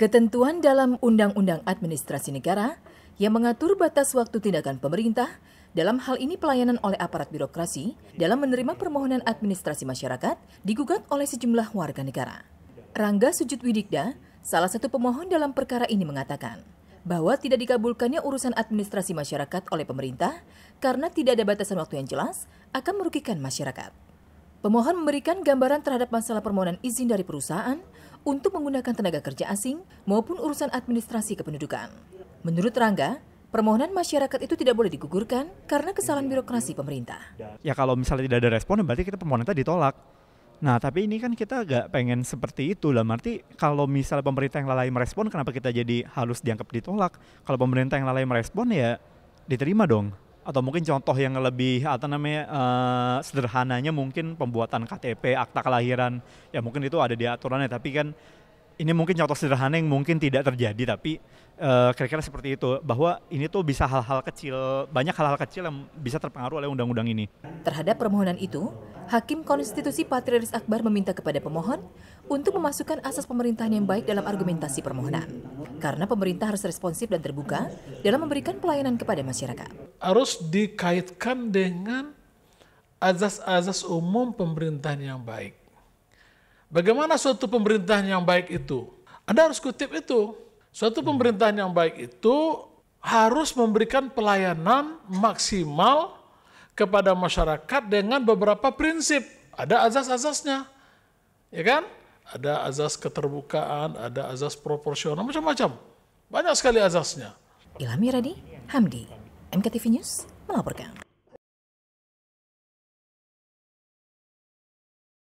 Ketentuan dalam Undang-Undang Administrasi Negara yang mengatur batas waktu tindakan pemerintah dalam hal ini pelayanan oleh aparat birokrasi dalam menerima permohonan administrasi masyarakat digugat oleh sejumlah warga negara. Rangga Sujud Widikda, salah satu pemohon dalam perkara ini mengatakan bahwa tidak dikabulkannya urusan administrasi masyarakat oleh pemerintah karena tidak ada batasan waktu yang jelas akan merugikan masyarakat. Pemohon memberikan gambaran terhadap masalah permohonan izin dari perusahaan untuk menggunakan tenaga kerja asing maupun urusan administrasi kependudukan. Menurut Rangga, permohonan masyarakat itu tidak boleh digugurkan karena kesalahan birokrasi pemerintah. Ya kalau misalnya tidak ada respon berarti kita permohonan itu ditolak. Nah tapi ini kan kita agak pengen seperti itu lah. Berarti kalau misalnya pemerintah yang lalai merespon kenapa kita jadi halus dianggap ditolak? Kalau pemerintah yang lalai merespon ya diterima dong atau mungkin contoh yang lebih atau namanya uh, sederhananya mungkin pembuatan KTP akta kelahiran ya mungkin itu ada di aturannya tapi kan ini mungkin contoh sederhana yang mungkin tidak terjadi tapi eh, kira-kira uh, seperti itu bahwa ini tuh bisa hal-hal kecil banyak hal-hal kecil yang bisa terpengaruh oleh undang-undang ini. Terhadap permohonan itu, Hakim Konstitusi Patrialis Akbar meminta kepada pemohon untuk memasukkan asas pemerintahan yang baik dalam argumentasi permohonan. Karena pemerintah harus responsif dan terbuka dalam memberikan pelayanan kepada masyarakat. Harus dikaitkan dengan azas-azas umum pemerintahan yang baik Bagaimana suatu pemerintahan yang baik itu? Anda harus kutip itu. Suatu pemerintahan yang baik itu harus memberikan pelayanan maksimal kepada masyarakat dengan beberapa prinsip. Ada azas-azasnya. Ya kan? Ada azas keterbukaan, ada azas proporsional, macam-macam. Banyak sekali azasnya. Ilhami Radi, Hamdi, MKTV News melaporkan.